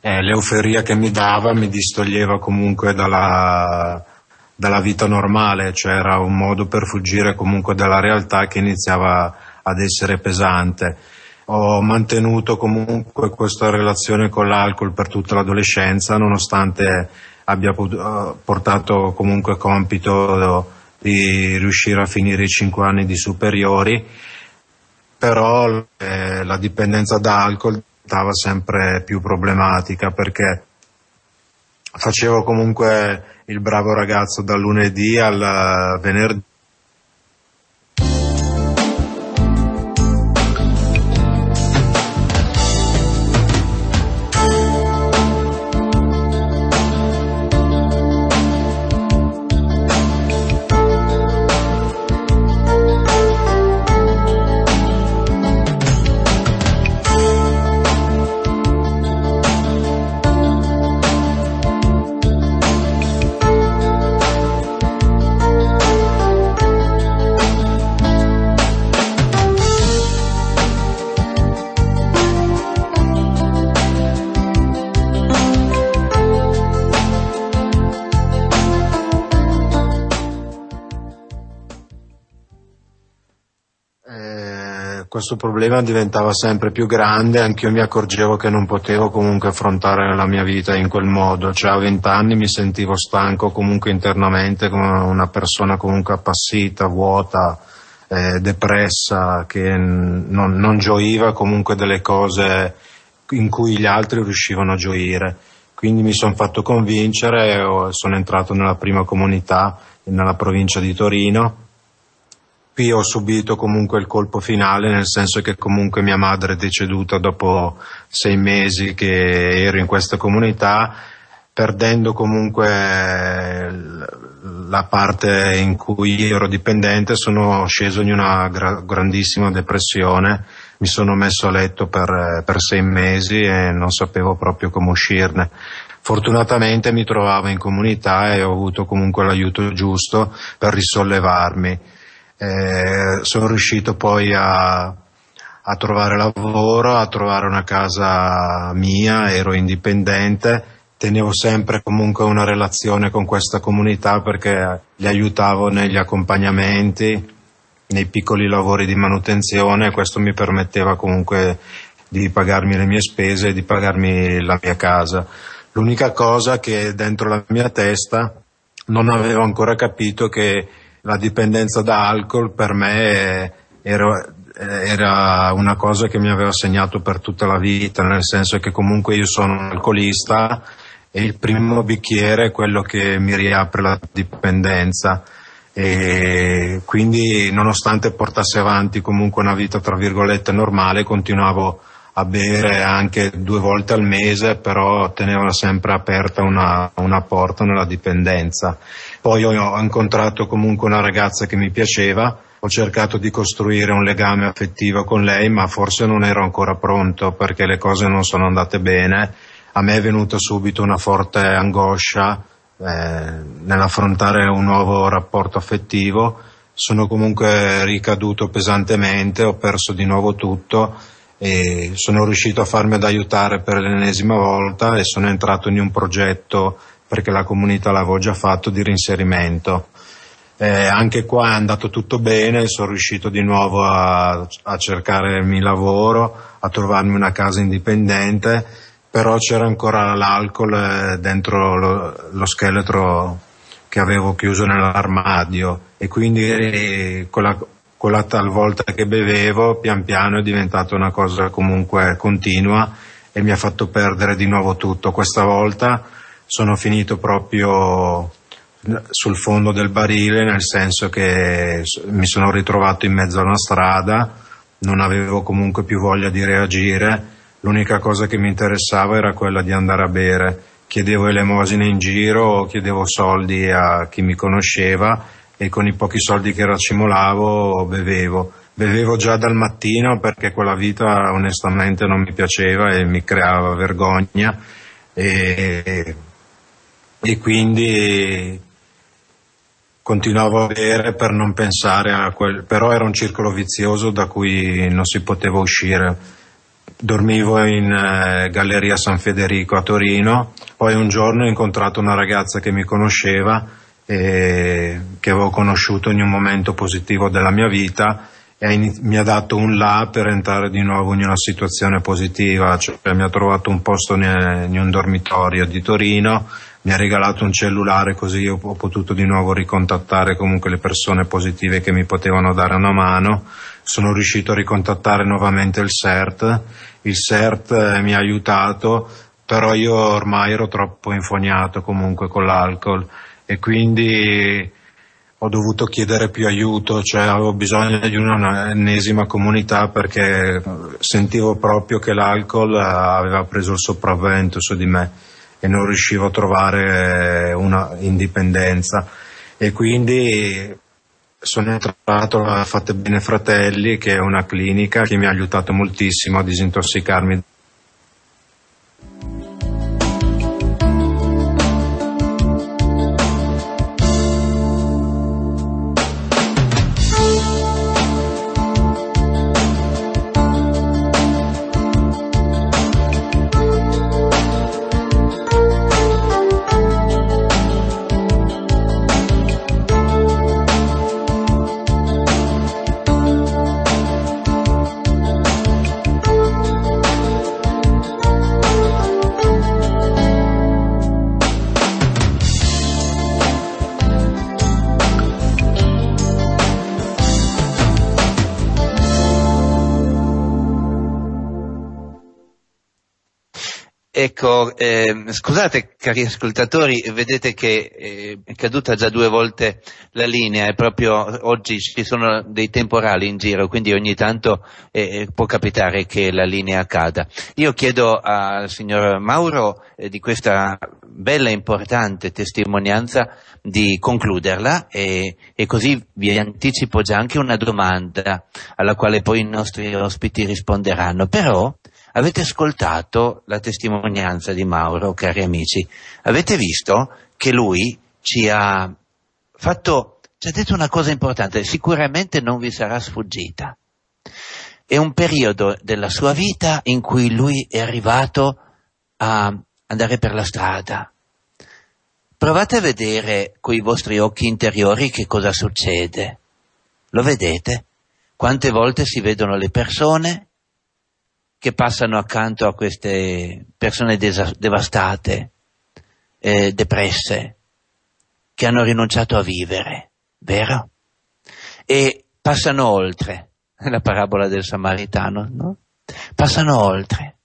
eh, l'euferia che mi dava mi distoglieva comunque dalla, dalla vita normale, cioè era un modo per fuggire comunque dalla realtà che iniziava a ad essere pesante. Ho mantenuto comunque questa relazione con l'alcol per tutta l'adolescenza, nonostante abbia eh, portato comunque compito di riuscire a finire i cinque anni di superiori, però eh, la dipendenza da alcol diventava sempre più problematica perché facevo comunque il bravo ragazzo dal lunedì al eh, venerdì questo problema diventava sempre più grande, anch'io mi accorgevo che non potevo comunque affrontare la mia vita in quel modo, cioè a vent'anni mi sentivo stanco comunque internamente come una persona comunque appassita, vuota, eh, depressa, che non, non gioiva comunque delle cose in cui gli altri riuscivano a gioire quindi mi sono fatto convincere, sono entrato nella prima comunità nella provincia di Torino qui ho subito comunque il colpo finale, nel senso che comunque mia madre è deceduta dopo sei mesi che ero in questa comunità, perdendo comunque la parte in cui ero dipendente, sono sceso in una gra- grandissima depressione, mi sono messo a letto per, per sei mesi e non sapevo proprio come uscirne. Fortunatamente mi trovavo in comunità e ho avuto comunque l'aiuto giusto per risollevarmi eh, sono riuscito poi a, a, trovare lavoro, a trovare una casa mia, ero indipendente, tenevo sempre comunque una relazione con questa comunità perché li aiutavo negli accompagnamenti, nei piccoli lavori di manutenzione, e questo mi permetteva comunque di pagarmi le mie spese e di pagarmi la mia casa. L'unica cosa che dentro la mia testa non avevo ancora capito che la dipendenza da alcol per me era, era una cosa che mi aveva segnato per tutta la vita, nel senso che comunque io sono un alcolista e il primo bicchiere è quello che mi riapre la dipendenza e quindi nonostante portasse avanti comunque una vita tra virgolette normale continuavo a bere anche due volte al mese però tenevo sempre aperta una, una porta nella dipendenza poi ho incontrato comunque una ragazza che mi piaceva, ho cercato di costruire un legame affettivo con lei, ma forse non ero ancora pronto perché le cose non sono andate bene. A me è venuta subito una forte angoscia eh, nell'affrontare un nuovo rapporto affettivo. Sono comunque ricaduto pesantemente, ho perso di nuovo tutto e sono riuscito a farmi ad aiutare per l'ennesima volta e sono entrato in un progetto perché la comunità l'avevo già fatto di reinserimento. Eh, anche qua è andato tutto bene, sono riuscito di nuovo a, a cercare il lavoro, a trovarmi una casa indipendente, però c'era ancora l'alcol eh, dentro lo, lo scheletro che avevo chiuso nell'armadio e quindi eh, con la, con la talvolta che bevevo pian piano è diventata una cosa comunque continua e mi ha fatto perdere di nuovo tutto. Questa volta sono finito proprio sul fondo del barile, nel senso che mi sono ritrovato in mezzo a una strada, non avevo comunque più voglia di reagire, l'unica cosa che mi interessava era quella di andare a bere. Chiedevo elemosine in giro, chiedevo soldi a chi mi conosceva e con i pochi soldi che racimolavo bevevo. Bevevo già dal mattino perché quella vita onestamente non mi piaceva e mi creava vergogna e e quindi continuavo a bere per non pensare a quel, però era un circolo vizioso da cui non si poteva uscire. Dormivo in eh, Galleria San Federico a Torino, poi un giorno ho incontrato una ragazza che mi conosceva e che avevo conosciuto in un momento positivo della mia vita e mi ha dato un là per entrare di nuovo in una situazione positiva, cioè mi ha trovato un posto in un dormitorio di Torino mi ha regalato un cellulare così io ho potuto di nuovo ricontattare comunque le persone positive che mi potevano dare una mano. Sono riuscito a ricontattare nuovamente il CERT, il CERT eh, mi ha aiutato, però io ormai ero troppo infognato comunque con l'alcol e quindi ho dovuto chiedere più aiuto, cioè avevo bisogno di un'ennesima comunità perché sentivo proprio che l'alcol eh, aveva preso il sopravvento su di me e non riuscivo a trovare una indipendenza e quindi sono entrato a Fatte Bene Fratelli che è una clinica che mi ha aiutato moltissimo a disintossicarmi Ecco, eh, scusate cari ascoltatori, vedete che eh, è caduta già due volte la linea e proprio oggi ci sono dei temporali in giro, quindi ogni tanto eh, eh può capitare che la linea cada. Io chiedo al signor Mauro eh, di questa bella e importante testimonianza di concluderla e, e così vi anticipo già anche una domanda alla quale poi i nostri ospiti risponderanno. Però Avete ascoltato la testimonianza di Mauro, cari amici. Avete visto che lui ci ha fatto, ci ha detto una cosa importante, sicuramente non vi sarà sfuggita. È un periodo della sua vita in cui lui è arrivato a andare per la strada. Provate a vedere con i vostri occhi interiori che cosa succede. Lo vedete? Quante volte si vedono le persone che passano accanto a queste persone desa- devastate, eh, depresse, che hanno rinunciato a vivere, vero? E passano oltre, [LAUGHS] la parabola del samaritano, no? Passano oltre.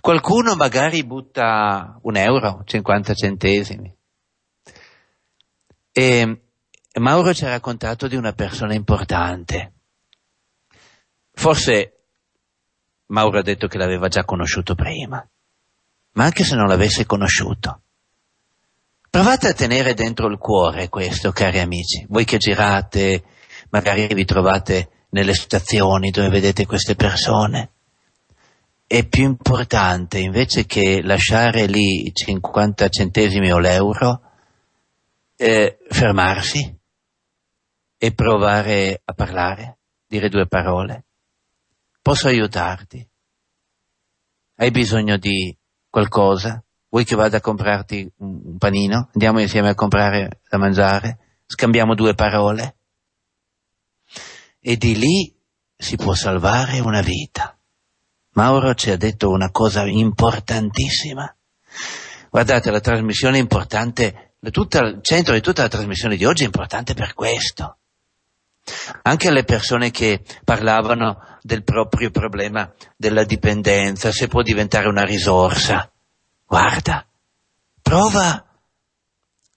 Qualcuno magari butta un euro, 50 centesimi. E Mauro ci ha raccontato di una persona importante. Forse Mauro ha detto che l'aveva già conosciuto prima. Ma anche se non l'avesse conosciuto. Provate a tenere dentro il cuore questo, cari amici. Voi che girate, magari vi trovate nelle stazioni dove vedete queste persone. È più importante, invece che lasciare lì 50 centesimi o l'euro, eh, fermarsi e provare a parlare, dire due parole, Posso aiutarti? Hai bisogno di qualcosa? Vuoi che vada a comprarti un panino? Andiamo insieme a comprare da mangiare? Scambiamo due parole? E di lì si può salvare una vita. Mauro ci ha detto una cosa importantissima. Guardate, la trasmissione è importante, tutta, il centro di tutta la trasmissione di oggi è importante per questo. Anche alle persone che parlavano del proprio problema della dipendenza, se può diventare una risorsa. Guarda, prova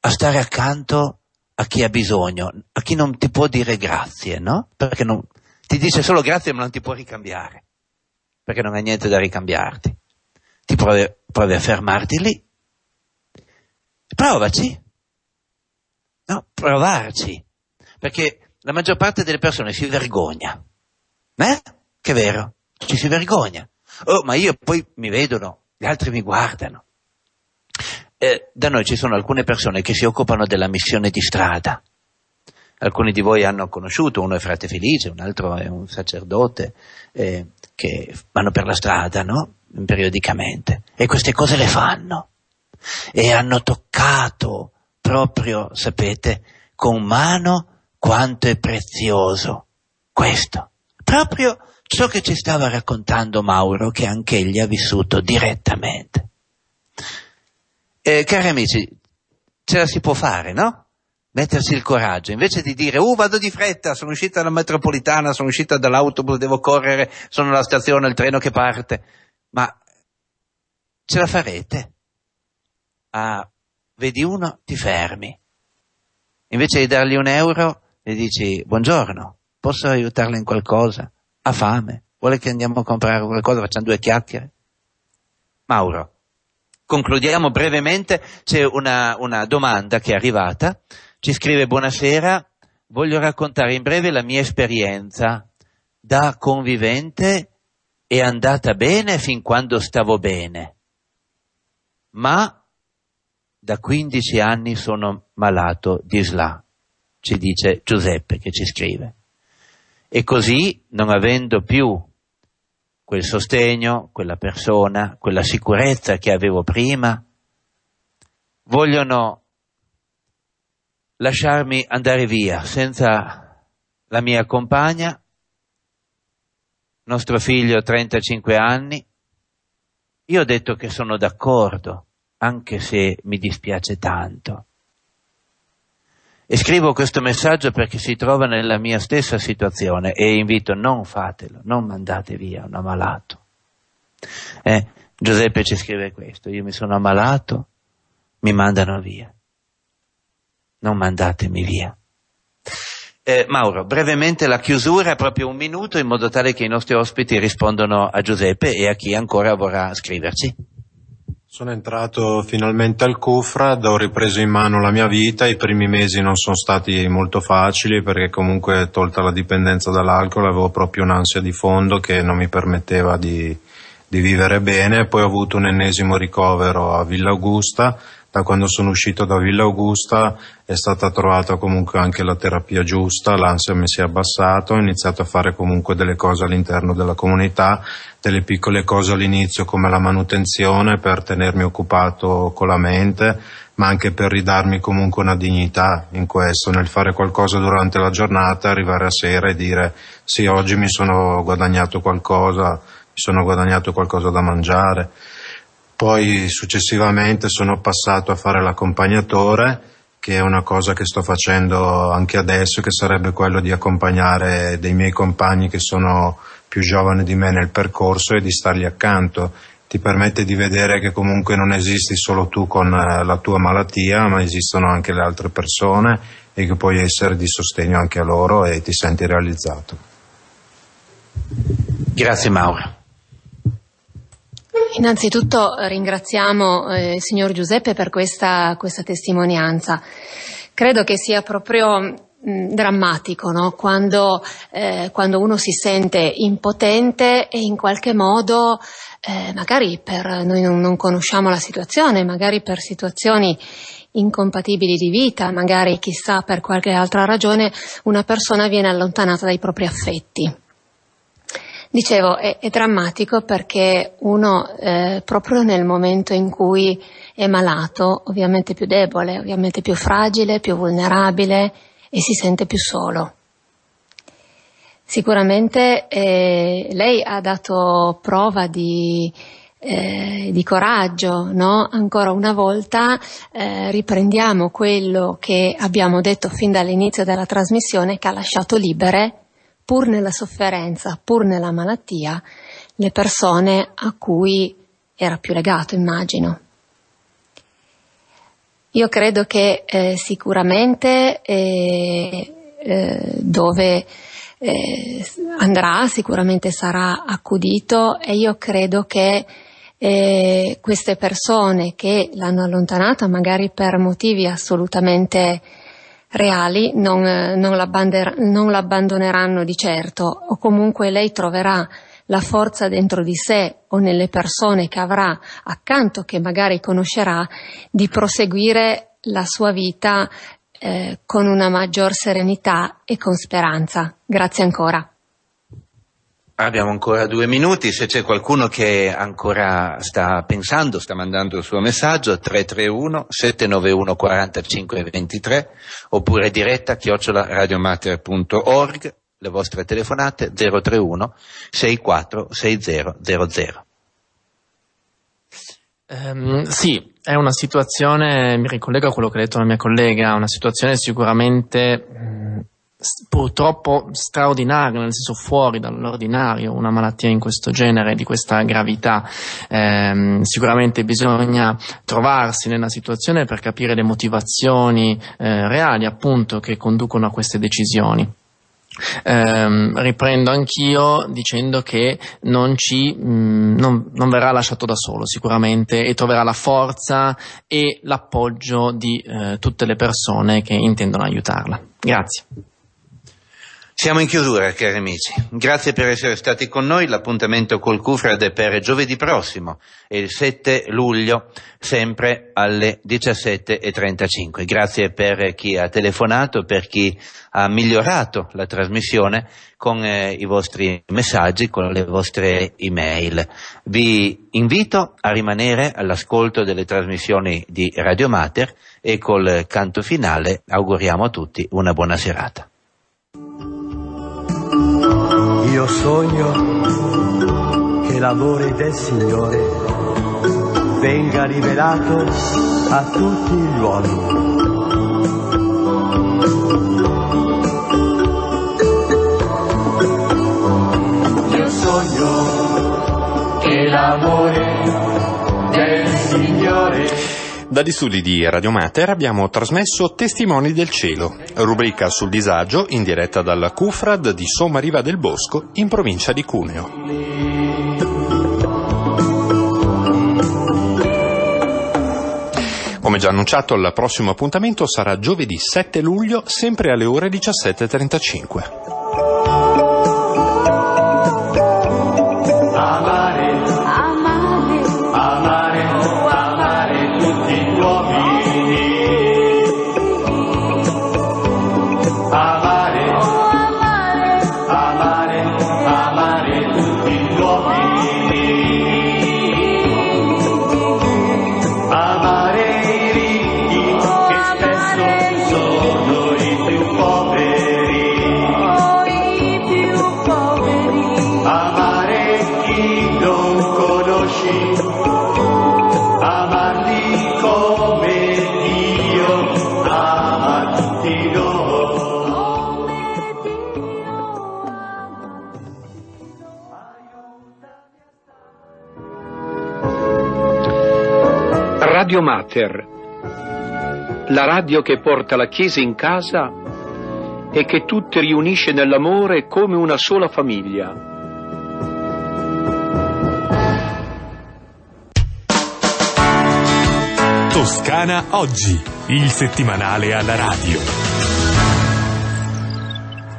a stare accanto a chi ha bisogno, a chi non ti può dire grazie, no? Perché non, ti dice solo grazie ma non ti può ricambiare, perché non hai niente da ricambiarti. Ti provi, provi a fermarti lì. Provaci. No, provarci. Perché la maggior parte delle persone si vergogna. Eh? Che è vero, ci si vergogna. Oh, ma io poi mi vedono, gli altri mi guardano. Eh, da noi ci sono alcune persone che si occupano della missione di strada. Alcuni di voi hanno conosciuto, uno è frate Felice, un altro è un sacerdote, eh, che vanno per la strada, no? Periodicamente. E queste cose le fanno. E hanno toccato proprio, sapete, con mano quanto è prezioso questo. Proprio ciò che ci stava raccontando Mauro, che anche egli ha vissuto direttamente. Eh, cari amici, ce la si può fare, no? Mettersi il coraggio, invece di dire, uh, vado di fretta, sono uscita dalla metropolitana, sono uscita dall'autobus, devo correre, sono alla stazione, il treno che parte. Ma ce la farete? Ah, vedi uno, ti fermi. Invece di dargli un euro, e dici buongiorno, posso aiutarla in qualcosa? Ha fame? Vuole che andiamo a comprare qualcosa? Facciamo due chiacchiere? Mauro, concludiamo brevemente, c'è una, una domanda che è arrivata, ci scrive buonasera, voglio raccontare in breve la mia esperienza da convivente è andata bene fin quando stavo bene, ma da 15 anni sono malato di SLA ci dice Giuseppe che ci scrive. E così, non avendo più quel sostegno, quella persona, quella sicurezza che avevo prima, vogliono lasciarmi andare via senza la mia compagna, nostro figlio 35 anni. Io ho detto che sono d'accordo, anche se mi dispiace tanto. E scrivo questo messaggio perché si trova nella mia stessa situazione e invito non fatelo, non mandate via un ammalato. Eh, Giuseppe ci scrive questo, io mi sono ammalato, mi mandano via. Non mandatemi via. Eh, Mauro, brevemente la chiusura, proprio un minuto, in modo tale che i nostri ospiti rispondano a Giuseppe e a chi ancora vorrà scriverci. Sono entrato finalmente al Cufrad, ho ripreso in mano la mia vita, i primi mesi non sono stati molto facili perché comunque tolta la dipendenza dall'alcol avevo proprio un'ansia di fondo che non mi permetteva di, di vivere bene, poi ho avuto un ennesimo ricovero a Villa Augusta da quando sono uscito da Villa Augusta è stata trovata comunque anche la terapia giusta, l'ansia mi si è abbassata, ho iniziato a fare comunque delle cose all'interno della comunità, delle piccole cose all'inizio come la manutenzione per tenermi occupato con la mente, ma anche per ridarmi comunque una dignità in questo, nel fare qualcosa durante la giornata, arrivare a sera e dire sì, oggi mi sono guadagnato qualcosa, mi sono guadagnato qualcosa da mangiare. Poi successivamente sono passato a fare l'accompagnatore, che è una cosa che sto facendo anche adesso, che sarebbe quello di accompagnare dei miei compagni che sono più giovani di me nel percorso e di stargli accanto. Ti permette di vedere che comunque non esisti solo tu con eh, la tua malattia, ma esistono anche le altre persone e che puoi essere di sostegno anche a loro e ti senti realizzato. Grazie Mauro. Innanzitutto eh, ringraziamo eh, il signor Giuseppe per questa, questa testimonianza. Credo che sia proprio mm, drammatico, no? quando, eh, quando, uno si sente impotente e in qualche modo, eh, magari per noi non, non, conosciamo la situazione, magari per situazioni incompatibili di vita, magari chissà per qualche altra ragione, una persona viene allontanata dai propri affetti. Dicevo, è, è drammatico perché uno eh, proprio nel momento in cui è malato, ovviamente più debole, ovviamente più fragile, più vulnerabile e si sente più solo. Sicuramente eh, lei ha dato prova di, eh, di coraggio, no? Ancora una volta eh, riprendiamo quello che abbiamo detto fin dall'inizio della trasmissione che ha lasciato libere pur nella sofferenza, pur nella malattia, le persone a cui era più legato, immagino. Io credo che eh, sicuramente eh, eh, dove eh, andrà sicuramente sarà accudito e io credo che eh, queste persone che l'hanno allontanata magari per motivi assolutamente reali non, eh, non, non l'abbandoneranno di certo o comunque lei troverà la forza dentro di sé o nelle persone che avrà accanto, che magari conoscerà, di proseguire la sua vita eh, con una maggior serenità e con speranza. Grazie ancora. Abbiamo ancora due minuti, se c'è qualcuno che ancora sta pensando, sta mandando il suo messaggio, 331 791 4523 oppure diretta chiocciola radiomater.org, le vostre telefonate 031 64 6000. Um, sì, è una situazione, mi ricollego a quello che ha detto la mia collega, una situazione sicuramente mm, purtroppo straordinario, nel senso fuori dall'ordinario, una malattia in questo genere, di questa gravità. Eh, sicuramente bisogna trovarsi nella situazione per capire le motivazioni eh, reali appunto che conducono a queste decisioni. Eh, riprendo anch'io dicendo che non, ci, mh, mm, non, non, verrà lasciato da solo sicuramente e troverà la forza e l'appoggio di eh, tutte le persone che intendono aiutarla. Grazie. Siamo in chiusura, cari amici. Grazie per essere stati con noi. L'appuntamento col Cufrad è per giovedì prossimo, il 7 luglio, sempre alle 17.35. Grazie per chi ha telefonato, per chi ha migliorato la trasmissione con eh, i vostri messaggi, con le vostre email. Vi invito a rimanere all'ascolto delle trasmissioni di Radio Mater e col canto finale auguriamo a tutti una buona serata. Io sogno che l'amore del Signore venga rivelato a tutti gli uomini. Io sogno che l'amore del Signore dagli studi di Radio Mater abbiamo trasmesso Testimoni del Cielo, rubrica sul disagio in diretta dalla Cufrad di Somma Riva del Bosco in provincia di Cuneo. Come già annunciato, il prossimo appuntamento sarà giovedì 7 luglio, sempre alle ore 17.35. Radio Mater, la radio che porta la Chiesa in casa e che tutti riunisce nell'amore come una sola famiglia. Toscana Oggi, il settimanale alla radio.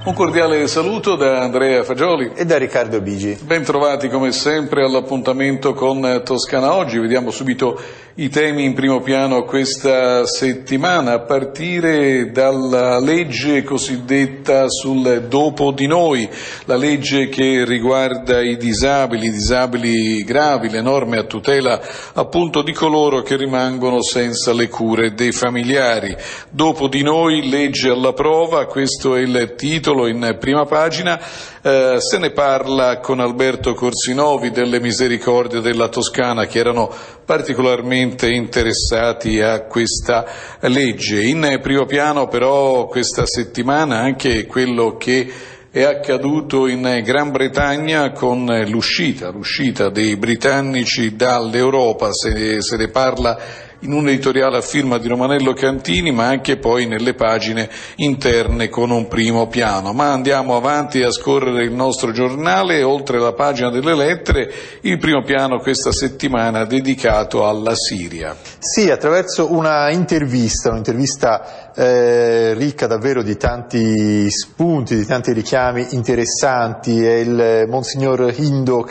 Un cordiale saluto da Andrea Fagioli e da Riccardo Bigi. Bentrovati come sempre all'appuntamento con Toscana Oggi. Vediamo subito i temi in primo piano questa settimana, a partire dalla legge cosiddetta sul dopo di noi, la legge che riguarda i disabili, i disabili gravi, le norme a tutela appunto di coloro che rimangono senza le cure dei familiari. Dopo di noi, legge alla prova, questo è il titolo in prima pagina eh, se ne parla con Alberto Corsinovi delle misericordie della Toscana che erano particolarmente interessati a questa legge. In primo piano però questa settimana anche quello che è accaduto in Gran Bretagna con l'uscita, l'uscita dei britannici dall'Europa, se, se ne parla in un editoriale a firma di Romanello Cantini, ma anche poi nelle pagine interne con un primo piano. Ma andiamo avanti a scorrere il nostro giornale, oltre la pagina delle lettere, il primo piano questa settimana dedicato alla Siria. Sì, attraverso una intervista, un'intervista eh, ricca davvero di tanti spunti, di tanti richiami interessanti, è il Monsignor Hindo